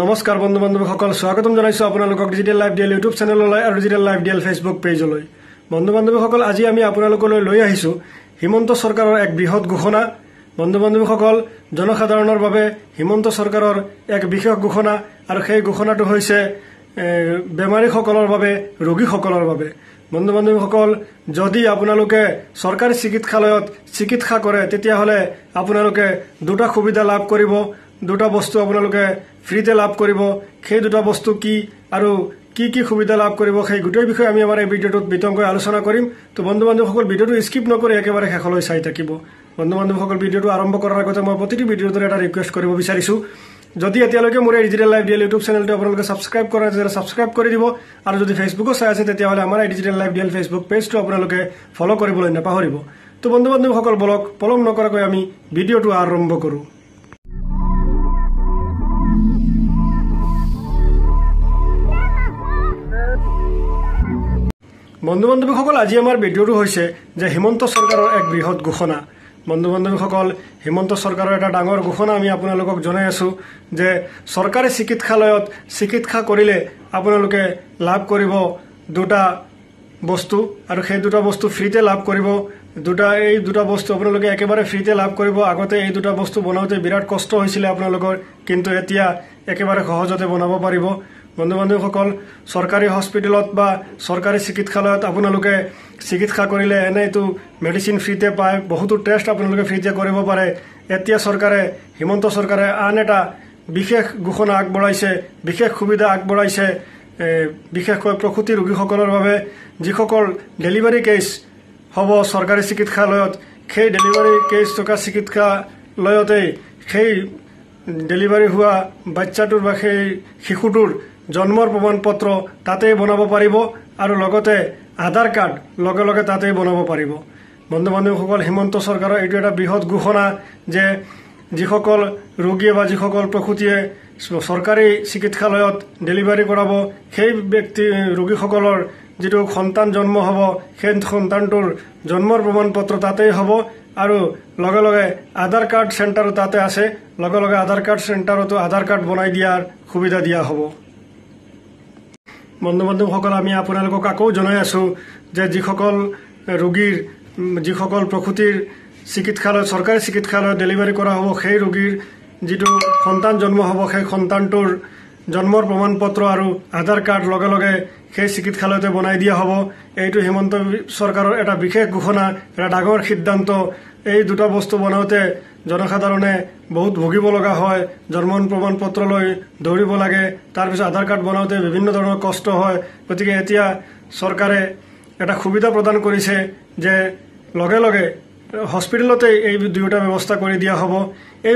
নমস্কাৰ বন্ধু বান্ধৱীসকল স্বাগতম জনাইছোঁ আপোনালোকক ডিজিটেল লাইভ ডিএল ইউটিউব চেনেললৈ আৰু ডিজিটেল লাইভ ডিএল ফেচবুক পেজলৈ বন্ধু বান্ধৱীসকল আজি আমি আপোনালোকলৈ লৈ আহিছোঁ হিমন্ত চৰকাৰৰ এক বৃহৎ ঘোষণা বন্ধু বান্ধৱীসকল জনসাধাৰণৰ বাবে হিমন্ত চৰকাৰৰ এক বিশেষ ঘোষণা আৰু সেই ঘোষণাটো হৈছে বেমাৰীসকলৰ বাবে ৰোগীসকলৰ বাবে বন্ধু বান্ধৱীসকল যদি আপোনালোকে চৰকাৰী চিকিৎসালয়ত চিকিৎসা কৰে তেতিয়াহ'লে আপোনালোকে দুটা সুবিধা লাভ কৰিব দুটা বস্তু আপোনালোকে ফ্ৰীতে লাভ কৰিব সেই দুটা বস্তু কি আৰু কি কি সুবিধা লাভ কৰিব সেই গোটেই বিষয়ে আমি আমাৰ এই ভিডিঅ'টোত বিতংকৈ আলোচনা কৰিম তো বন্ধু বান্ধৱসকল ভিডিঅ'টো স্কিপ নকৰি একেবাৰে শেষলৈ চাই থাকিব বন্ধু বান্ধৱসকল ভিডিঅ'টো আৰম্ভ কৰাৰ আগতে মই প্ৰতিটো ভিডিঅ'টোৰে এটা ৰিকুৱেষ্ট কৰিব বিচাৰিছোঁ যদি এতিয়ালৈকে মোৰ এই ডিজিটেল লাইফ ডিএল ইউটিউব চেনেলটো আপোনালোকে ছাবস্ক্ৰাইব কৰা নাই ছাবস্ক্ৰাইব কৰি দিব আৰু যদি ফেচবুকো চাই আছে তেতিয়াহ'লে আমাৰ এই ডিজিটেল লাইফ ডিএল ফেচবুক পেজটো আপোনালোকে ফ'ল' কৰিবলৈ নাপাহৰিব তো বন্ধু বান্ধৱসকল বলক পলম নকৰাকৈ আমি ভিডিঅ'টো আৰম্ভ কৰোঁ বন্ধু বান্ধৱীসকল আজি আমাৰ ভিডিঅ'টো হৈছে যে হিমন্ত চৰকাৰৰ এক বৃহৎ ঘোষণা বন্ধু বান্ধৱীসকল হিমন্ত চৰকাৰৰ এটা ডাঙৰ ঘোষণা আমি আপোনালোকক জনাই আছোঁ যে চৰকাৰী চিকিৎসালয়ত চিকিৎসা কৰিলে আপোনালোকে লাভ কৰিব দুটা বস্তু আৰু সেই দুটা বস্তু ফ্ৰীতে লাভ কৰিব দুটা এই দুটা বস্তু আপোনালোকে একেবাৰে ফ্ৰীতে লাভ কৰিব আগতে এই দুটা বস্তু বনাওঁতে বিৰাট কষ্ট হৈছিলে আপোনালোকৰ কিন্তু এতিয়া একেবাৰে সহজতে বনাব পাৰিব বন্ধু বান্ধৱীসকল চৰকাৰী হস্পিটেলত বা চৰকাৰী চিকিৎসালয়ত আপোনালোকে চিকিৎসা কৰিলে এনেইতো মেডিচিন ফ্ৰীতে পায় বহুতো টেষ্ট আপোনালোকে ফ্ৰীতে কৰিব পাৰে এতিয়া চৰকাৰে হিমন্ত চৰকাৰে আন এটা বিশেষ ঘোষণা আগবঢ়াইছে বিশেষ সুবিধা আগবঢ়াইছে বিশেষকৈ প্ৰসূতি ৰোগীসকলৰ বাবে যিসকল ডেলিভাৰী কেছ হ'ব চৰকাৰী চিকিৎসালয়ত সেই ডেলিভাৰী কেছ থকা চিকিৎসালয়তেই সেই ডেলিভাৰী হোৱা বাচ্চাটোৰ বা সেই শিশুটোৰ জন্মৰ প্ৰমাণ পত্ৰ তাতেই বনাব পাৰিব আৰু লগতে আধাৰ কাৰ্ড লগে লগে তাতেই বনাব পাৰিব বন্ধু বান্ধৱীসকল হিমন্ত চৰকাৰৰ এইটো এটা বৃহৎ ঘোষণা যে যিসকল ৰোগীয়ে বা যিসকল প্ৰসূতিয়ে চৰকাৰী চিকিৎসালয়ত ডেলিভাৰী কৰাব সেই ব্যক্তি ৰোগীসকলৰ যিটো সন্তান জন্ম হ'ব সেই সন্তানটোৰ জন্মৰ প্ৰমাণ পত্ৰ তাতেই হ'ব আৰু লগে লগে আধাৰ কাৰ্ড চেণ্টাৰো তাতে আছে লগে লগে আধাৰ কাৰ্ড চেণ্টাৰতো আধাৰ কাৰ্ড বনাই দিয়াৰ সুবিধা দিয়া হ'ব বন্ধু বান্ধৱসকল আমি আপোনালোকক আকৌ জনাই আছোঁ যে যিসকল ৰোগীৰ যিসকল প্ৰসূতিৰ চিকিৎসালয় চৰকাৰী চিকিৎসালয়ত ডেলিভাৰী কৰা হ'ব সেই ৰোগীৰ যিটো সন্তান জন্ম হ'ব সেই সন্তানটোৰ জন্মৰ প্ৰমাণ পত্ৰ আৰু আধাৰ কাৰ্ড লগে লগে সেই চিকিৎসালয়তে বনাই দিয়া হ'ব এইটো হিমন্ত চৰকাৰৰ এটা বিশেষ ঘোষণা এটা ডাঙৰ সিদ্ধান্ত এই দুটা বস্তু বনাওঁতে জনসাধাৰণে বহুত ভুগিব লগা হয় জন্ম প্ৰমাণ পত্ৰ লৈ দৌৰিব লাগে তাৰপিছত আধাৰ কাৰ্ড বনাওঁতে বিভিন্ন ধৰণৰ কষ্ট হয় গতিকে এতিয়া চৰকাৰে এটা সুবিধা প্ৰদান কৰিছে যে লগে লগে হস্পিটেলতে এই দুয়োটা ব্যৱস্থা কৰি দিয়া হ'ব এই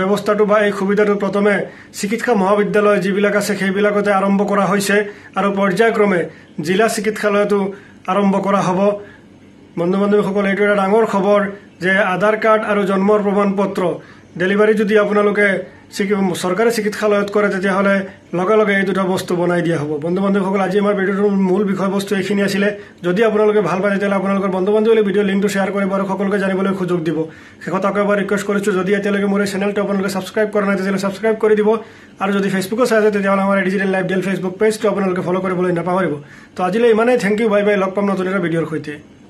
ব্যৱস্থাটো বা এই সুবিধাটো প্ৰথমে চিকিৎসা মহাবিদ্যালয় যিবিলাক আছে সেইবিলাকতে আৰম্ভ কৰা হৈছে আৰু পৰ্যায়ক্ৰমে জিলা চিকিৎসালয়তো আৰম্ভ কৰা হ'ব বন্ধু বান্ধৱীসকল এইটো এটা ডাঙৰ খবৰ যে আধাৰ কাৰ্ড আৰু জন্মৰ প্ৰমাণ পত্ৰ ডেলিভাৰী যদি আপোনালোকে চৰকাৰী চিকিৎসালয়ত কৰে তেতিয়াহ'লে লগে লগে এই দুটা বস্তু বনাই দিয়া হ'ব বন্ধু বান্ধৱীসকল আজি আমাৰ ভিডিঅ'টোৰ মূল বিষয়বস্তু এইখিনি আছিলে যদি আপোনালোকে ভাল পায় তেতিয়াহ'লে আপোনালোকৰ বন্ধু বান্ধৱীলৈ ভিডিঅ' লিংকটো শ্বেয়াৰ কৰিব আৰু সকলোকে জানিবলৈ সুযোগ দিব শেষত আকৌ এবাৰ ৰিকুৱেষ্ট কৰিছোঁ যদি এতিয়ালৈকে মোৰ এই চেনেলটো আপোনালোকে ছাবস্ক্ৰাইব কৰা নাই তেতিয়াহ'লে ছাবস্ক্ৰাইব কৰি দিব আৰু যদি ফেচবুকত চাই আছে তেতিয়াহ'লে আমাৰ ডিজিটেল লাইভ ডেল ফেচবুক পেজটো আপোনালোকে ফ'ল' কৰিবলৈ নাপাহৰিব তো আজিলৈ ইমানেই থেংক ইউ বাই বাই লগ পাম নতুন এটা ভিডিঅ'ৰ সৈতে